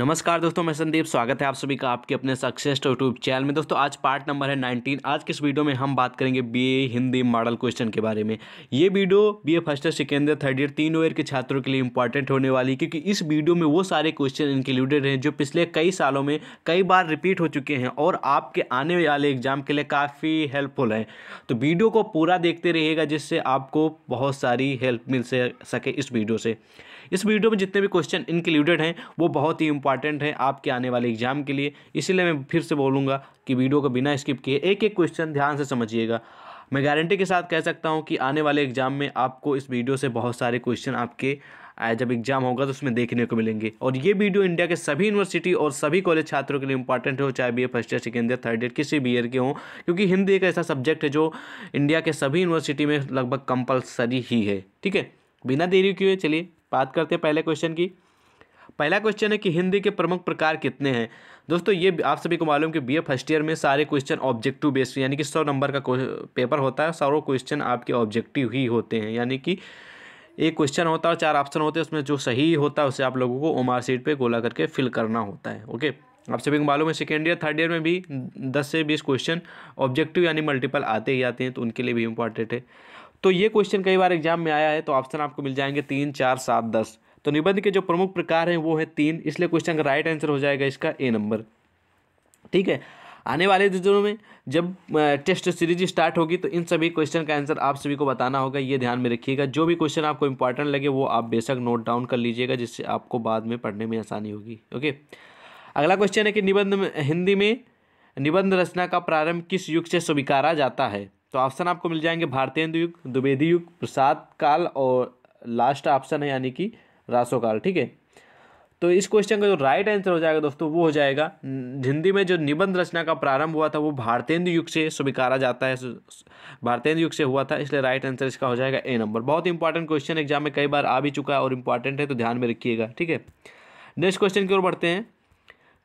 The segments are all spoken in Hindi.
नमस्कार दोस्तों मैं संदीप स्वागत है आप सभी का आपके अपने सक्सेस यूट्यूब चैनल में दोस्तों आज पार्ट नंबर है 19 आज के इस वीडियो में हम बात करेंगे बीए हिंदी मॉडल क्वेश्चन के बारे में ये video BA first year second year third year तीन ईयर के छात्रों के लिए इंपॉर्टेंट होने वाली क्योंकि इस वीडियो में वो सारे क्वेश्चन इंक्लूडेड हैं जो पिछले कई सालों में कई बार रिपीट हो चुके हैं और आपके आने वाले एग्जाम के लिए काफ़ी हेल्पफुल हैं तो वीडियो को पूरा देखते रहिएगा जिससे आपको बहुत सारी हेल्प मिल सके इस वीडियो से इस वीडियो में जितने भी क्वेश्चन इंक्लूडेड हैं वो बहुत ही इंपॉर्टेंट हैं आपके आने वाले एग्जाम के लिए इसीलिए मैं फिर से बोलूँगा कि वीडियो को बिना स्किप किए एक एक क्वेश्चन ध्यान से समझिएगा मैं गारंटी के साथ कह सकता हूँ कि आने वाले एग्जाम में आपको इस वीडियो से बहुत सारे क्वेश्चन आपके जब एग्जाम होगा तो उसमें देखने को मिलेंगे और ये वीडियो इंडिया के सभी यूनिवर्सिटी और सभी कॉलेज छात्रों के लिए इंपॉर्टेंट हो चाहे B A first year second year third year किसी भी ईयर के हों क्योंकि हिंदी एक ऐसा सब्जेक्ट है जो इंडिया के सभी यूनिवर्सिटी में लगभग कंपलसरी ही है ठीक है बिना देरी किए चलिए बात करते हैं पहले क्वेश्चन की पहला क्वेश्चन है कि हिंदी के प्रमुख प्रकार कितने हैं दोस्तों ये आप सभी को मालूम कि बीए फर्स्ट ईयर में सारे क्वेश्चन ऑब्जेक्टिव बेस्ड यानी कि सौ नंबर का पेपर होता है सारों क्वेश्चन आपके ऑब्जेक्टिव ही होते हैं यानी कि एक क्वेश्चन होता है चार ऑप्शन होते हैं उसमें जो सही होता है उसे आप लोगों को ओमार सीट पर गोला करके फिल करना होता है ओके आप सभी को मालूम है सेकेंड ईयर थर्ड ईयर में भी दस से बीस क्वेश्चन ऑब्जेक्टिव यानी मल्टीपल आते ही आते हैं तो उनके लिए भी इम्पॉर्टेंट है तो ये क्वेश्चन कई बार एग्जाम में आया है तो ऑप्शन आपको मिल जाएंगे तीन चार सात दस तो निबंध के जो प्रमुख प्रकार हैं वो है तीन इसलिए क्वेश्चन का राइट आंसर हो जाएगा इसका ए नंबर ठीक है आने वाले दिनों में जब टेस्ट सीरीज स्टार्ट होगी तो इन सभी क्वेश्चन का आंसर आप सभी को बताना होगा ये ध्यान में रखिएगा जो भी क्वेश्चन आपको इंपॉर्टेंट लगे वो आप बेशक नोट डाउन कर लीजिएगा जिससे आपको बाद में पढ़ने में आसानी होगी ओके अगला क्वेश्चन है कि निबंध में हिंदी में निबंध रचना का प्रारंभ किस युग से स्वीकारा जाता है तो ऑप्शन आपको मिल जाएंगे भारतेंदु युग द्विवेदी युग प्रसाद काल और लास्ट ऑप्शन है यानी कि रासो काल ठीक है तो इस क्वेश्चन का जो राइट आंसर हो जाएगा दोस्तों वो हो जाएगा हिंदी में जो निबंध रचना का प्रारंभ हुआ था वो भारतेंदु युग से स्वीकारा जाता है भारतेंदु युग से हुआ था इसलिए राइट आंसर इसका हो जाएगा ए नंबर बहुत इंपॉर्टेंट क्वेश्चन एग्जाम में कई बार आ भी चुका है और इंपॉर्टेंट है तो ध्यान में रखिएगा ठीक है नेक्स्ट क्वेश्चन की ओर बढ़ते हैं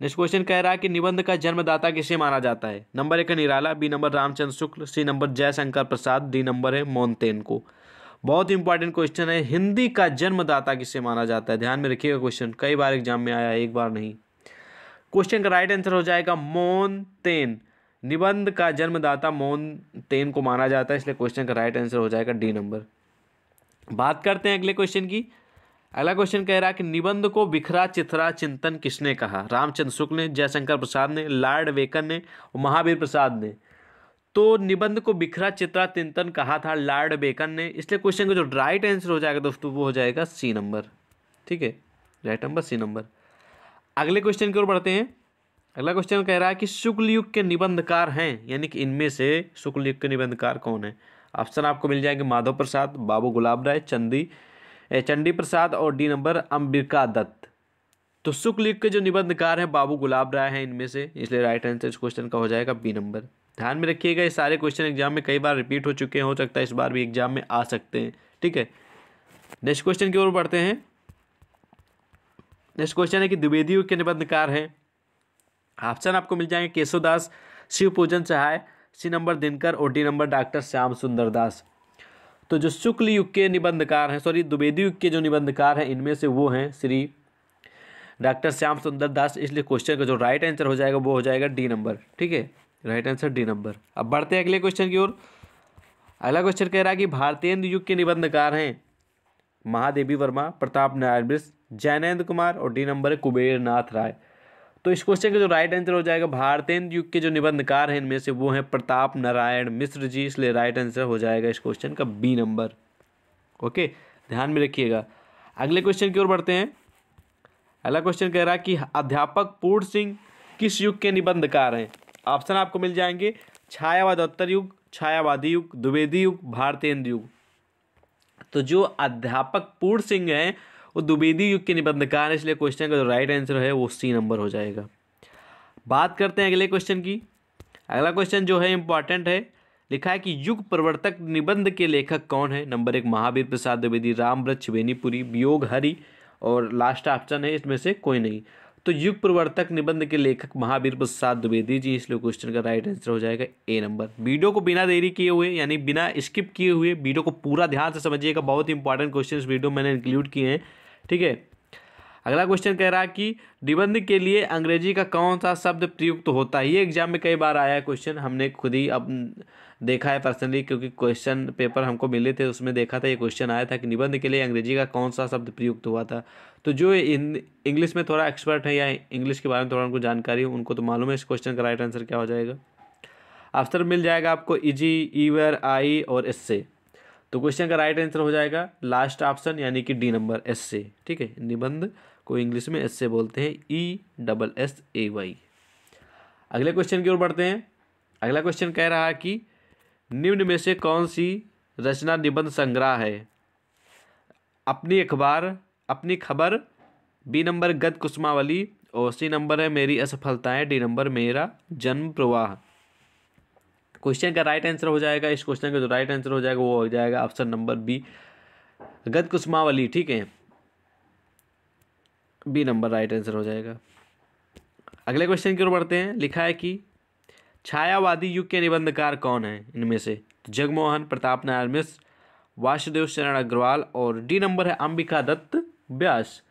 नेक्स्ट क्वेश्चन कह रहा है कि निबंध का जन्मदाता किसे माना जाता है नंबर एक है Nirala B number Ramchandra Shukla C number Jaishankar Prasad D number है मोनतेन को बहुत इंपॉर्टेंट क्वेश्चन है हिंदी का जन्मदाता किसे माना जाता है ध्यान में रखिएगा क्वेश्चन कई बार एग्जाम में आया एक बार नहीं क्वेश्चन का राइट आंसर हो जाएगा मोनतेन निबंध का जन्मदाता मोनतेन को माना जाता है इसलिए क्वेश्चन का राइट आंसर हो जाएगा डी नंबर बात करते हैं अगले क्वेश्चन की अगला क्वेश्चन कह रहा है कि निबंध को बिखरा चिथरा चिंतन किसने कहा रामचंद्र शुक्ल ने जयशंकर प्रसाद ने लॉर्ड वेकन ने और महावीर प्रसाद ने तो निबंध को बिखरा चित्रा चिंतन कहा था लॉर्ड बेकन ने इसलिए क्वेश्चन का जो राइट आंसर हो जाएगा दोस्तों वो हो जाएगा सी नंबर ठीक है राइट नंबर सी नंबर अगले क्वेश्चन की ओर बढ़ते हैं अगला क्वेश्चन कह रहा है कि शुक्ल युग के निबंधकार हैं यानी कि इनमें से शुक्ल युग के निबंधकार कौन है ऑप्शन आपको मिल जाएंगे माधव प्रसाद बाबू गुलाब राय चंदी चंडी प्रसाद और डी नंबर अंबिका दत्त तो शुक्ल लिख के जो निबंधकार हैं बाबू गुलाब राय हैं इनमें से इसलिए राइट आंसर इस क्वेश्चन का हो जाएगा बी नंबर ध्यान में रखिएगा ये सारे क्वेश्चन एग्जाम में कई बार रिपीट हो चुके हैं हो सकता है इस बार भी एग्जाम में आ सकते हैं ठीक है नेक्स्ट क्वेश्चन की ओर बढ़ते हैं नेक्स्ट क्वेश्चन है कि द्विवेदी के निबंधकार हैं ऑप्शन आपको मिल जाएंगे केशव दास शिव पूजन सहाय सी नंबर दिनकर और डी नंबर डॉक्टर श्याम सुंदर दास तो जो शुक्ल युग के निबंधकार हैं सॉरी द्विवेदी युग के जो निबंधकार हैं इनमें से वो हैं श्री डॉक्टर श्याम सुंदर दास इसलिए क्वेश्चन का जो राइट आंसर हो जाएगा वो हो जाएगा डी नंबर ठीक है राइट आंसर डी नंबर अब बढ़ते हैं अगले क्वेश्चन की ओर अगला क्वेश्चन कह रहा है कि भारतीय युग के निबंधकार हैं महादेवी वर्मा प्रताप नारायण मिश्र जैनेन्द्र कुमार और डी नंबर है कुबेर नाथ राय तो इस क्वेश्चन का जो राइट आंसर हो जाएगा भारतेंद्र युग के जो निबंधकार हैं इनमें से वो हैं प्रताप नारायण मिश्र जी इसलिए राइट आंसर हो जाएगा इस क्वेश्चन का बी नंबर ओके ध्यान में रखिएगा अगले क्वेश्चन की ओर बढ़ते हैं अगला क्वेश्चन कह रहा है कि अध्यापक पूर्ण सिंह किस युग के निबंधकार हैं ऑप्शन आपको मिल जाएंगे छायावादोत्तर युग छायावादी युग द्विवेदी युग भारतेंद्र युग तो जो अध्यापक पूर्ण सिंह हैं वो दुबेदी युग के निबंधकार है इसलिए क्वेश्चन का जो राइट आंसर है वो सी नंबर हो जाएगा बात करते हैं अगले क्वेश्चन की अगला क्वेश्चन जो है इंपॉर्टेंट है लिखा है कि युग प्रवर्तक निबंध के लेखक कौन है नंबर एक महावीर प्रसाद द्विवेदी राम वृक्ष बेनीपुरी वियोग हरि और लास्ट ऑप्शन है इसमें से कोई नहीं तो युग प्रवर्तक निबंध के लेखक महावीर प्रसाद द्विवेदी जी इसलिए क्वेश्चन का राइट आंसर हो जाएगा ए नंबर वीडियो को बिना देरी किए हुए यानी बिना स्किप किए हुए वीडियो को पूरा ध्यान से समझिएगा बहुत ही इंपॉर्टेंट क्वेश्चन वीडियो मैंने इंक्लूड किए हैं ठीक है अगला क्वेश्चन कह रहा है कि निबंध के लिए अंग्रेजी का कौन सा शब्द प्रयुक्त होता है ये एग्जाम में कई बार आया है क्वेश्चन हमने खुद ही अब देखा है पर्सनली क्योंकि क्वेश्चन पेपर हमको मिले थे उसमें देखा था ये क्वेश्चन आया था कि निबंध के लिए अंग्रेजी का कौन सा शब्द प्रयुक्त हुआ था तो जो इंग्लिश में थोड़ा एक्सपर्ट है या इंग्लिश के बारे में थोड़ा उनको जानकारी हो उनको तो मालूम है इस क्वेश्चन का राइट आंसर क्या हो जाएगा अवसर मिल जाएगा आपको इजी ईवर आई और इससे तो क्वेश्चन का राइट आंसर हो जाएगा लास्ट ऑप्शन यानी कि डी नंबर एस से ठीक है निबंध को इंग्लिश में एस से बोलते हैं E double S A Y अगले क्वेश्चन की ओर बढ़ते हैं अगला क्वेश्चन कह रहा है कि निम्न में से कौन सी रचना निबंध संग्रह है अपनी अखबार अपनी खबर बी नंबर गद कुमावली और सी नंबर है मेरी असफलताएं डी नंबर मेरा जन्म प्रवाह क्वेश्चन का राइट आंसर हो जाएगा इस क्वेश्चन का जो राइट आंसर हो जाएगा वो हो जाएगा ऑप्शन नंबर बी गद कुसमावली ठीक है बी नंबर राइट आंसर हो जाएगा अगले क्वेश्चन की ओर बढ़ते हैं लिखा है कि छायावादी युग के निबंधकार कौन है इनमें से तो जगमोहन प्रताप नारायण मिश्र वासुदेव शरण अग्रवाल और डी नंबर है अंबिका दत्त व्यास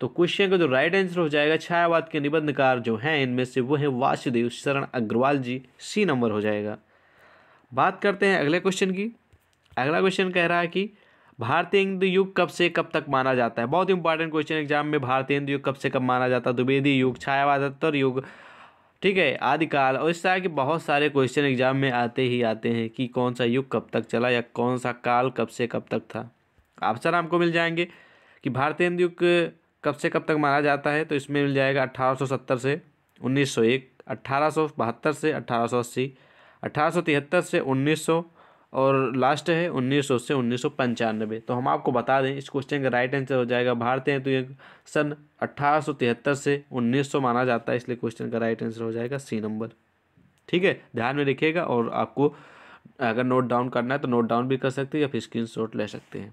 तो क्वेश्चन का जो राइट आंसर हो जाएगा छायावाद के निबंधकार जो हैं इनमें से वो है वासुदेव शरण अग्रवाल जी सी नंबर हो जाएगा बात करते हैं अगले क्वेश्चन की अगला क्वेश्चन कह रहा है कि भारतीय इंद्र युग कब से कब तक माना जाता है बहुत इंपॉर्टेंट क्वेश्चन एग्जाम में भारतीय इंद्र युग कब से कब माना जाता है द्विवेदी युग छायावादत्तर युग ठीक है आदिकाल और इस तरह के बहुत सारे क्वेश्चन एग्जाम में आते ही आते हैं कि कौन सा युग कब तक चला या कौन सा काल कब से कब तक था ऑप्शन आपको मिल जाएंगे कि भारतीय इंद्र युग कब से कब तक माना जाता है तो इसमें मिल जाएगा अट्ठारह से उन्नीस सौ से अट्ठारह 1873 से उन्नीस और लास्ट है 1900 से उन्नीस तो हम आपको बता दें इस क्वेश्चन का राइट आंसर हो जाएगा भारतीय तो ये सन अट्ठारह से 1900 माना जाता है इसलिए क्वेश्चन का राइट आंसर हो जाएगा सी नंबर ठीक है ध्यान में रखिएगा और आपको अगर नोट डाउन करना है तो नोट डाउन भी कर सकते हैं या फिर स्क्रीन ले सकते हैं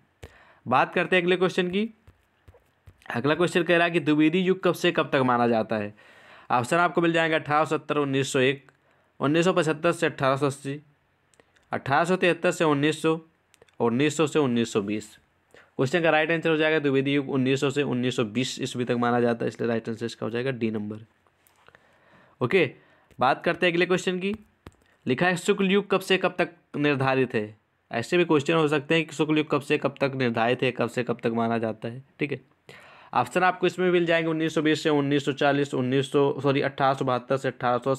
बात करते हैं अगले क्वेश्चन की अगला क्वेश्चन कह रहा है कि द्विवेदी युग कब से कब तक माना जाता है ऑप्शन आपको मिल जाएगा अठारह सौ सत्तर उन्नीस सौ एक उन्नीस सौ पचहत्तर से अट्ठारह सौ अस्सी अट्ठारह सौ तिहत्तर से उन्नीस सौ और उन्नीस सौ से उन्नीस सौ बीस क्वेश्चन का राइट आंसर हो जाएगा द्विवेदी युग उन्नीस सौ से उन्नीस सौ बीस ईस्वी तक माना जाता है इसलिए राइट आंसर इसका हो जाएगा डी नंबर ओके बात करते हैं अगले क्वेश्चन की लिखा है शुक्ल युग कब से कब तक निर्धारित है ऐसे भी क्वेश्चन हो सकते हैं कि शुक्ल युग कब से कब तक निर्धारित है कब से कब तक माना जाता है ठीक है ऑप्शन आपको इसमें मिल जाएंगे 1920 से 1940 1900 सॉरी अट्ठारह से अट्ठारह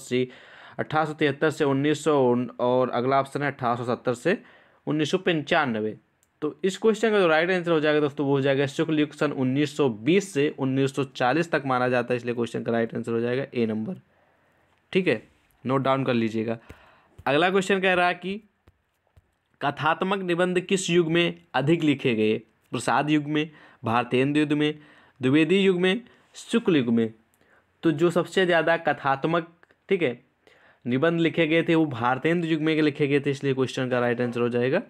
अठारह से उन्नीस और अगला ऑप्शन है अठारह से उन्नीस तो इस क्वेश्चन का जो राइट आंसर हो जाएगा दोस्तों वो हो जाएगा शुक्ल युग सन 1920 से 1940 तक माना जाता है इसलिए क्वेश्चन का राइट आंसर हो जाएगा ए नंबर ठीक है नोट डाउन कर लीजिएगा अगला क्वेश्चन कह रहा है कि कथात्मक निबंध किस युग में अधिक लिखे गए प्रसाद युग में भारतेंद्र युग में द्विवेदी युग में शुक्ल युग में तो जो सबसे ज़्यादा कथात्मक ठीक है निबंध लिखे गए थे वो भारतेंद्र युग में लिखे गए थे इसलिए क्वेश्चन का राइट आंसर हो जाएगा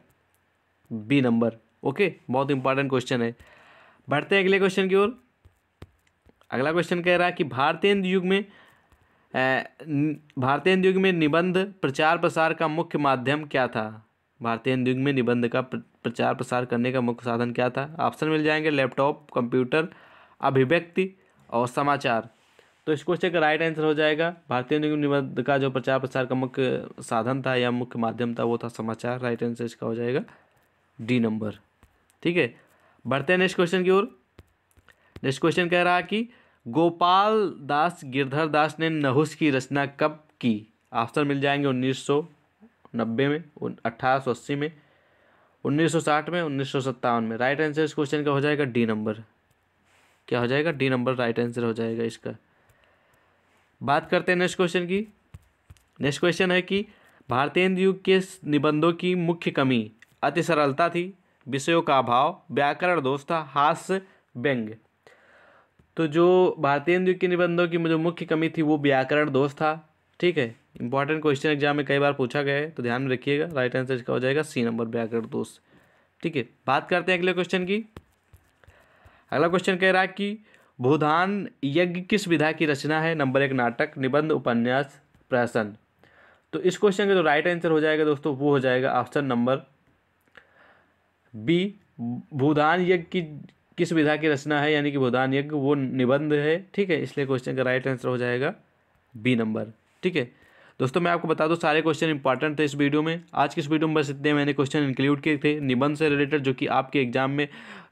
बी नंबर ओके बहुत इंपॉर्टेंट क्वेश्चन है बढ़ते हैं अगले क्वेश्चन की ओर अगला क्वेश्चन कह रहा है कि भारतेंद्र युग में भारतेंद्र युग में निबंध प्रचार प्रसार का मुख्य माध्यम क्या था भारतेंद्र युग में निबंध का प्रचार प्रसार करने का मुख्य साधन क्या था ऑप्शन मिल जाएंगे लैपटॉप कंप्यूटर अभिव्यक्ति और समाचार तो इस क्वेश्चन का राइट आंसर हो जाएगा भारतीय निबंध का जो प्रचार प्रसार का मुख्य साधन था या मुख्य माध्यम था वो था समाचार राइट आंसर इसका हो जाएगा डी नंबर ठीक है बढ़ते हैं नेक्स्ट क्वेश्चन की ओर नेक्स्ट क्वेश्चन कह रहा है कि गोपाल दास गिरधर दास ने नहुस की रचना कब की ऑप्शन मिल जाएंगे उन्नीस सौ नब्बे में अट्ठारह सौ अस्सी में उन्नीस सौ साठ में उन्नीस सौ सत्तावन में राइट आंसर इस क्वेश्चन का हो जाएगा डी नंबर क्या हो जाएगा डी नंबर राइट आंसर हो जाएगा इसका बात करते हैं नेक्स्ट क्वेश्चन की नेक्स्ट क्वेश्चन है कि भारतीय युग के निबंधों की मुख्य कमी अति सरलता थी विषयों का अभाव व्याकरण दोष था हास्य व्यंग तो जो भारतीय युग के निबंधों की जो मुख्य कमी थी वो व्याकरण दोष था ठीक है इंपॉर्टेंट क्वेश्चन एग्जाम में कई बार पूछा गया है तो ध्यान में रखिएगा राइट आंसर इसका हो जाएगा सी नंबर व्याकरण दोष ठीक है बात करते हैं अगले क्वेश्चन की अगला क्वेश्चन कह रहा है कि भूधान यज्ञ किस विधा की रचना है नंबर एक नाटक निबंध उपन्यास प्रहसन तो इस क्वेश्चन का जो राइट आंसर हो जाएगा दोस्तों वो हो जाएगा ऑप्शन नंबर बी भूधान यज्ञ की किस विधा की रचना है यानी कि भूदान यज्ञ वो निबंध है ठीक है इसलिए क्वेश्चन का राइट आंसर हो जाएगा बी नंबर ठीक है दोस्तों मैं आपको बता दूँ सारे क्वेश्चन इंपॉर्टेंट थे इस वीडियो में आज के इस वीडियो में बस इतने मैंने क्वेश्चन इंक्लूड किए थे निबंध से रिलेटेड जो कि आपके एग्जाम में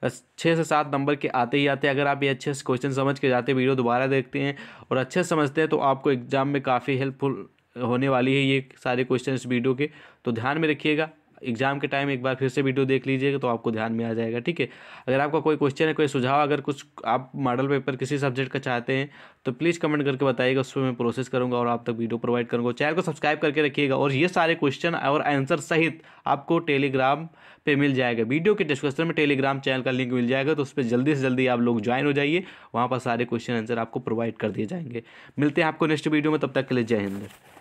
छः से सात नंबर के आते ही आते अगर आप ये अच्छे से क्वेश्चन समझ के जाते वीडियो दोबारा देखते हैं और अच्छे से समझते हैं तो आपको एग्जाम में काफ़ी हेल्पफुल होने वाली है ये सारे क्वेश्चन इस वीडियो के तो ध्यान में रखिएगा एग्ज़ाम के टाइम एक बार फिर से वीडियो देख लीजिएगा तो आपको ध्यान में आ जाएगा ठीक है अगर आपका कोई क्वेश्चन है कोई सुझाव अगर कुछ आप मॉडल पेपर किसी सब्जेक्ट का चाहते हैं तो प्लीज़ कमेंट करके बताइएगा उस पर मैं प्रोसेस करूँगा और आप तक वीडियो प्रोवाइड करूँगा चैनल को सब्सक्राइब करके रखिएगा और ये सारे क्वेश्चन और आंसर सहित आपको टेलीग्राम पे मिल जाएगा वीडियो के डिस्क्रिप्शन में टेलीग्राम चैनल का लिंक मिल जाएगा तो उस पर जल्दी से जल्दी आप लोग ज्वाइन हो जाइए वहाँ पर सारे क्वेश्चन आंसर आपको प्रोवाइड कर दिए जाएंगे मिलते हैं आपको नेक्स्ट वीडियो में तब तक के लिए जय हिंद